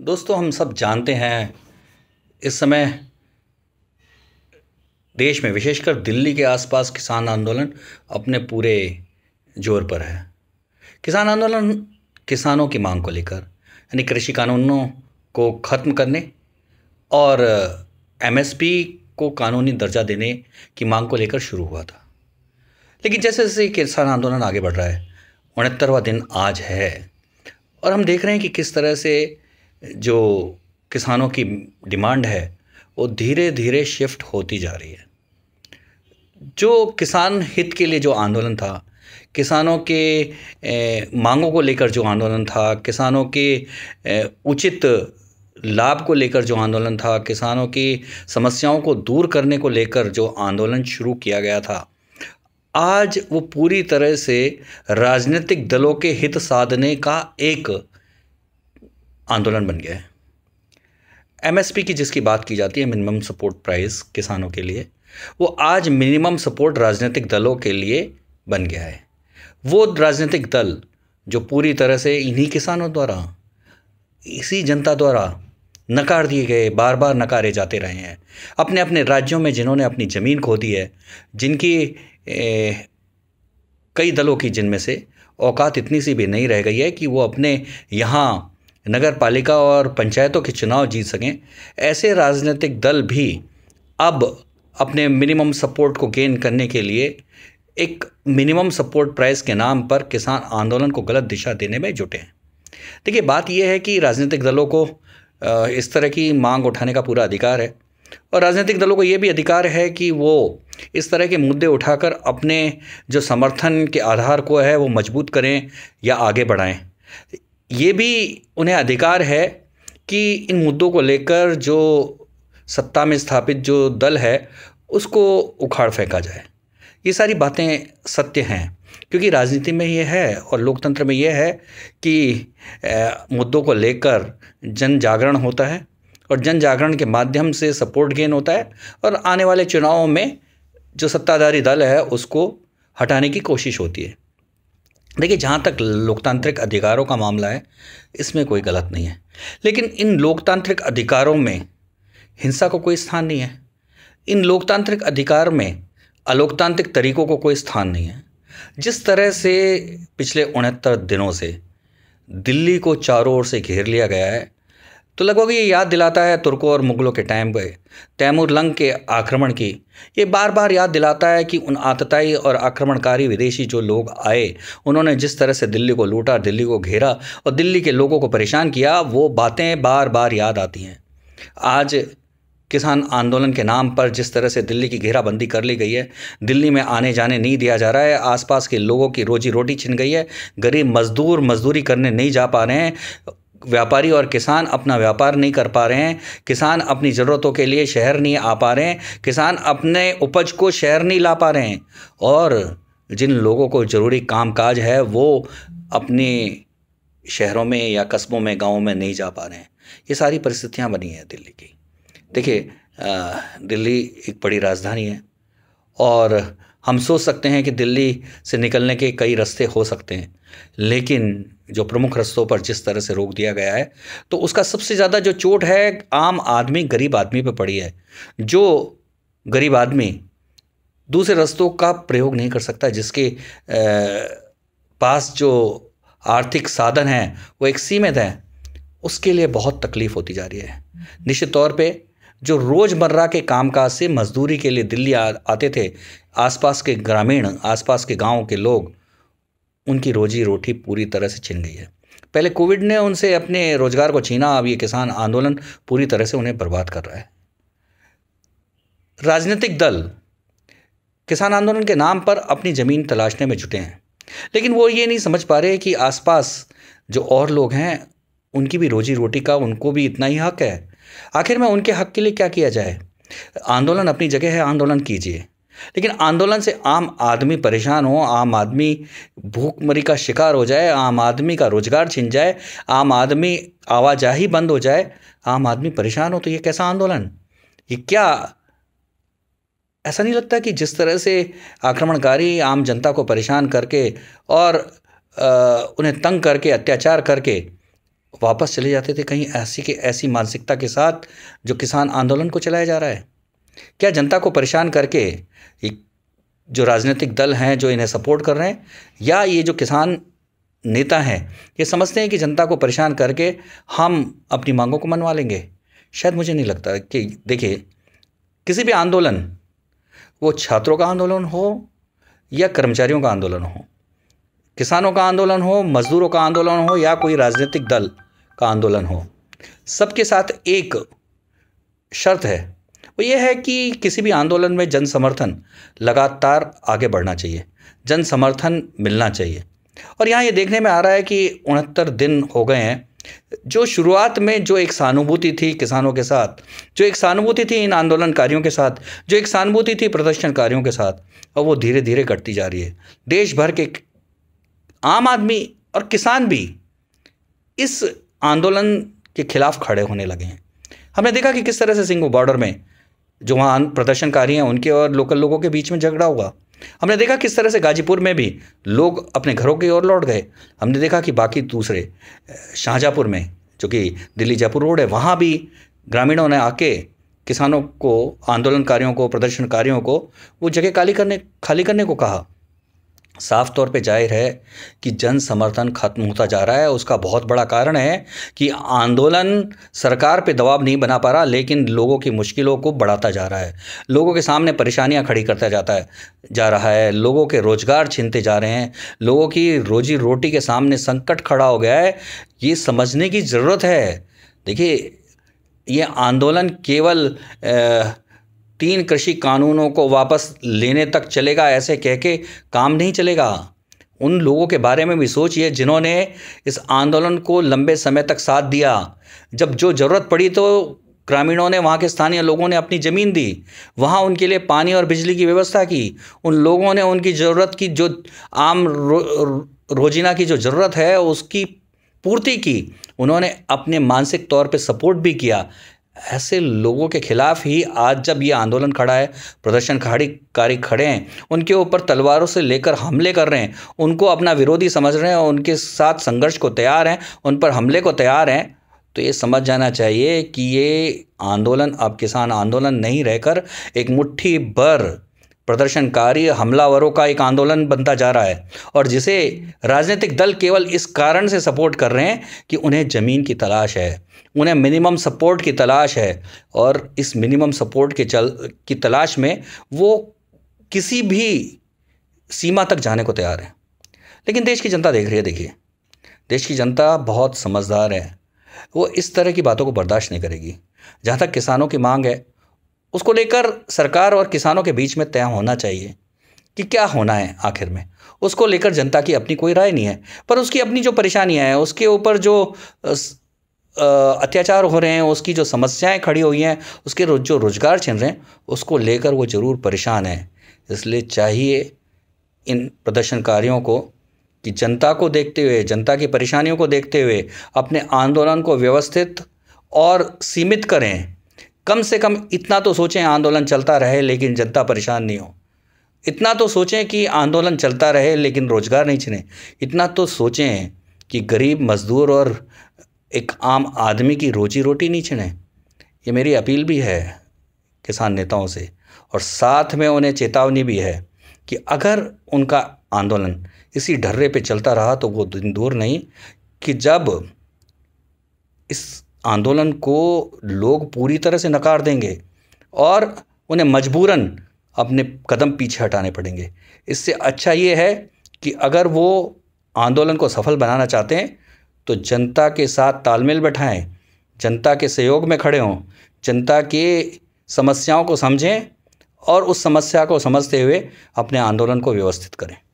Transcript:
दोस्तों हम सब जानते हैं इस समय देश में विशेषकर दिल्ली के आसपास किसान आंदोलन अपने पूरे जोर पर है किसान आंदोलन किसानों की मांग को लेकर यानी कृषि कानूनों को ख़त्म करने और एमएसपी को कानूनी दर्जा देने की मांग को लेकर शुरू हुआ था लेकिन जैसे जैसे किसान आंदोलन आगे बढ़ रहा है उनहत्तरवा दिन आज है और हम देख रहे हैं कि किस तरह से जो किसानों की डिमांड है वो धीरे धीरे शिफ्ट होती जा रही है जो किसान हित के लिए जो आंदोलन था किसानों के मांगों को लेकर जो आंदोलन था किसानों के उचित लाभ को लेकर जो आंदोलन था किसानों की समस्याओं को दूर करने को लेकर जो आंदोलन शुरू किया गया था आज वो पूरी तरह से राजनीतिक दलों के हित साधने का एक आंदोलन बन गया है एमएसपी की जिसकी बात की जाती है मिनिमम सपोर्ट प्राइस किसानों के लिए वो आज मिनिमम सपोर्ट राजनीतिक दलों के लिए बन गया है वो राजनीतिक दल जो पूरी तरह से इन्हीं किसानों द्वारा इसी जनता द्वारा नकार दिए गए बार बार नकारे जाते रहे हैं अपने अपने राज्यों में जिन्होंने अपनी ज़मीन खो दी है जिनकी ए, कई दलों की जिनमें से औकात इतनी सी भी नहीं रह गई है कि वो अपने यहाँ नगर पालिका और पंचायतों के चुनाव जीत सकें ऐसे राजनीतिक दल भी अब अपने मिनिमम सपोर्ट को गेन करने के लिए एक मिनिमम सपोर्ट प्राइस के नाम पर किसान आंदोलन को गलत दिशा देने में जुटे हैं देखिए बात यह है कि राजनीतिक दलों को इस तरह की मांग उठाने का पूरा अधिकार है और राजनीतिक दलों को ये भी अधिकार है कि वो इस तरह के मुद्दे उठाकर अपने जो समर्थन के आधार को है वो मजबूत करें या आगे बढ़ाएं ये भी उन्हें अधिकार है कि इन मुद्दों को लेकर जो सत्ता में स्थापित जो दल है उसको उखाड़ फेंका जाए ये सारी बातें सत्य हैं क्योंकि राजनीति में ये है और लोकतंत्र में ये है कि मुद्दों को लेकर जन जागरण होता है और जन जागरण के माध्यम से सपोर्ट गेन होता है और आने वाले चुनावों में जो सत्ताधारी दल है उसको हटाने की कोशिश होती है देखिए जहाँ तक लोकतांत्रिक अधिकारों का मामला है इसमें कोई गलत नहीं है लेकिन इन लोकतांत्रिक अधिकारों में हिंसा को कोई स्थान नहीं है इन लोकतांत्रिक अधिकार में अलोकतांत्रिक तरीकों को कोई स्थान नहीं है जिस तरह से पिछले उनहत्तर दिनों से दिल्ली को चारों ओर से घेर लिया गया है तो लगभग ये याद दिलाता है तुर्कों और मुगलों के टाइम पर तैमूर लंग के आक्रमण की ये बार बार याद दिलाता है कि उन आतताई और आक्रमणकारी विदेशी जो लोग आए उन्होंने जिस तरह से दिल्ली को लूटा दिल्ली को घेरा और दिल्ली के लोगों को परेशान किया वो बातें बार बार याद आती हैं आज किसान आंदोलन के नाम पर जिस तरह से दिल्ली की घेराबंदी कर ली गई है दिल्ली में आने जाने नहीं दिया जा रहा है आसपास के लोगों की रोजी रोटी छिन गई है गरीब मजदूर मजदूरी करने नहीं जा पा रहे हैं व्यापारी और किसान अपना व्यापार नहीं कर पा रहे हैं किसान अपनी ज़रूरतों के लिए शहर नहीं आ पा रहे हैं किसान अपने उपज को शहर नहीं ला पा रहे हैं और जिन लोगों को ज़रूरी काम काज है वो अपने शहरों में या कस्बों में गाँव में नहीं जा पा रहे हैं ये सारी परिस्थितियाँ बनी हैं दिल्ली की देखिए दिल्ली एक बड़ी राजधानी है और हम सोच सकते हैं कि दिल्ली से निकलने के कई रास्ते हो सकते हैं लेकिन जो प्रमुख रस्तों पर जिस तरह से रोक दिया गया है तो उसका सबसे ज़्यादा जो चोट है आम आदमी गरीब आदमी पर पड़ी है जो गरीब आदमी दूसरे रस्तों का प्रयोग नहीं कर सकता जिसके पास जो आर्थिक साधन हैं वो एक सीमित हैं उसके लिए बहुत तकलीफ़ होती जा रही है निश्चित तौर पे जो रोज़मर्रा के कामकाज से मजदूरी के लिए दिल्ली आ, आते थे आसपास के ग्रामीण आसपास के गांव के लोग उनकी रोजी रोटी पूरी तरह से छिन गई है पहले कोविड ने उनसे अपने रोज़गार को छीना अब ये किसान आंदोलन पूरी तरह से उन्हें बर्बाद कर रहा है राजनीतिक दल किसान आंदोलन के नाम पर अपनी ज़मीन तलाशने में जुटे हैं लेकिन वो ये नहीं समझ पा रहे कि आसपास जो और लोग हैं उनकी भी रोजी रोटी का उनको भी इतना ही हक है आखिर में उनके हक के लिए क्या किया जाए आंदोलन अपनी जगह है आंदोलन कीजिए लेकिन आंदोलन से आम आदमी परेशान हो आम आदमी भूखमरी का शिकार हो जाए आम आदमी का रोजगार छिन जाए आम आदमी आवाजाही बंद हो जाए आम आदमी परेशान हो तो ये कैसा आंदोलन ये क्या ऐसा नहीं लगता कि जिस तरह से आक्रमणकारी आम जनता को परेशान करके और उन्हें तंग करके अत्याचार करके वापस चले जाते थे कहीं ऐसी के ऐसी मानसिकता के साथ जो किसान आंदोलन को चलाया जा रहा है क्या जनता को परेशान करके जो राजनीतिक दल हैं जो इन्हें सपोर्ट कर रहे हैं या ये जो किसान नेता हैं ये समझते हैं कि जनता को परेशान करके हम अपनी मांगों को मनवा लेंगे शायद मुझे नहीं लगता कि देखिए किसी भी आंदोलन वो छात्रों का आंदोलन हो या कर्मचारियों का आंदोलन हो किसानों का आंदोलन हो मज़दूरों का आंदोलन हो या कोई राजनीतिक दल का आंदोलन हो सबके साथ एक शर्त है वो ये है कि किसी भी आंदोलन में जन समर्थन लगातार आगे बढ़ना चाहिए जन समर्थन मिलना चाहिए और यहाँ ये देखने में आ रहा है कि उनहत्तर दिन हो गए हैं जो शुरुआत में जो एक सहानुभूति थी किसानों के साथ जो एक सहानुभूति थी इन आंदोलनकारियों के साथ जो एक सहानुभूति थी प्रदर्शनकारियों के साथ और वो धीरे धीरे घटती जा रही है देश भर के आम आदमी और किसान भी इस आंदोलन के खिलाफ खड़े होने लगे हैं हमने देखा कि किस तरह से सिंगू बॉर्डर में जो वहाँ प्रदर्शनकारी हैं उनके और लोकल लोगों के बीच में झगड़ा हुआ हमने देखा किस तरह से गाजीपुर में भी लोग अपने घरों की ओर लौट गए हमने देखा कि बाकी दूसरे शाहजहाँपुर में जो कि दिल्ली जयपुर रोड है वहाँ भी ग्रामीणों ने आके किसानों को आंदोलनकारियों को प्रदर्शनकारियों को वो जगह खाली करने खाली करने को कहा साफ तौर पे जाहिर है कि जन समर्थन खत्म होता जा रहा है उसका बहुत बड़ा कारण है कि आंदोलन सरकार पे दबाव नहीं बना पा रहा लेकिन लोगों की मुश्किलों को बढ़ाता जा रहा है लोगों के सामने परेशानियां खड़ी करता जाता है जा रहा है लोगों के रोज़गार छीनते जा रहे हैं लोगों की रोजी रोटी के सामने संकट खड़ा हो गया है ये समझने की ज़रूरत है देखिए ये आंदोलन केवल आ, तीन कृषि कानूनों को वापस लेने तक चलेगा ऐसे कह के काम नहीं चलेगा उन लोगों के बारे में भी सोचिए जिन्होंने इस आंदोलन को लंबे समय तक साथ दिया जब जो ज़रूरत पड़ी तो ग्रामीणों ने वहाँ के स्थानीय लोगों ने अपनी ज़मीन दी वहाँ उनके लिए पानी और बिजली की व्यवस्था की उन लोगों ने उनकी ज़रूरत की जो आम रो, रोजीना की जो ज़रूरत है उसकी पूर्ति की उन्होंने अपने मानसिक तौर पे सपोर्ट भी किया ऐसे लोगों के खिलाफ ही आज जब ये आंदोलन खड़ा है प्रदर्शनकारी खड़े हैं उनके ऊपर तलवारों से लेकर हमले कर रहे हैं उनको अपना विरोधी समझ रहे हैं और उनके साथ संघर्ष को तैयार हैं उन पर हमले को तैयार हैं तो ये समझ जाना चाहिए कि ये आंदोलन अब किसान आंदोलन नहीं रहकर एक मुट्ठी भर प्रदर्शनकारी हमलावरों का एक आंदोलन बनता जा रहा है और जिसे राजनीतिक दल केवल इस कारण से सपोर्ट कर रहे हैं कि उन्हें ज़मीन की तलाश है उन्हें मिनिमम सपोर्ट की तलाश है और इस मिनिमम सपोर्ट के चल की तलाश में वो किसी भी सीमा तक जाने को तैयार है लेकिन देश की जनता देख रही है देखिए देश की जनता बहुत समझदार है वो इस तरह की बातों को बर्दाश्त नहीं करेगी जहाँ तक किसानों की मांग है उसको लेकर सरकार और किसानों के बीच में तय होना चाहिए कि क्या होना है आखिर में उसको लेकर जनता की अपनी कोई राय नहीं है पर उसकी अपनी जो परेशानियाँ हैं उसके ऊपर जो अत्याचार हो रहे हैं उसकी जो समस्याएं खड़ी हुई हैं उसके जो रोज़गार छिन रहे हैं उसको लेकर वो ज़रूर परेशान हैं इसलिए चाहिए इन प्रदर्शनकारियों को कि जनता को देखते हुए जनता की परेशानियों को देखते हुए अपने आंदोलन को व्यवस्थित और सीमित करें कम से कम इतना तो सोचें आंदोलन चलता रहे लेकिन जनता परेशान नहीं हो इतना तो सोचें कि आंदोलन चलता रहे लेकिन रोज़गार नहीं छिने इतना तो सोचें कि गरीब मजदूर और एक आम आदमी की रोजी रोटी नहीं छिने ये मेरी अपील भी है किसान नेताओं से और साथ में उन्हें चेतावनी भी है कि अगर उनका आंदोलन इसी ढर्रे पे चलता रहा तो वो दिन दूर नहीं कि जब इस आंदोलन को लोग पूरी तरह से नकार देंगे और उन्हें मजबूरन अपने कदम पीछे हटाने पड़ेंगे इससे अच्छा ये है कि अगर वो आंदोलन को सफल बनाना चाहते हैं तो जनता के साथ तालमेल बैठाएं जनता के सहयोग में खड़े हों जनता के समस्याओं को समझें और उस समस्या को समझते हुए अपने आंदोलन को व्यवस्थित करें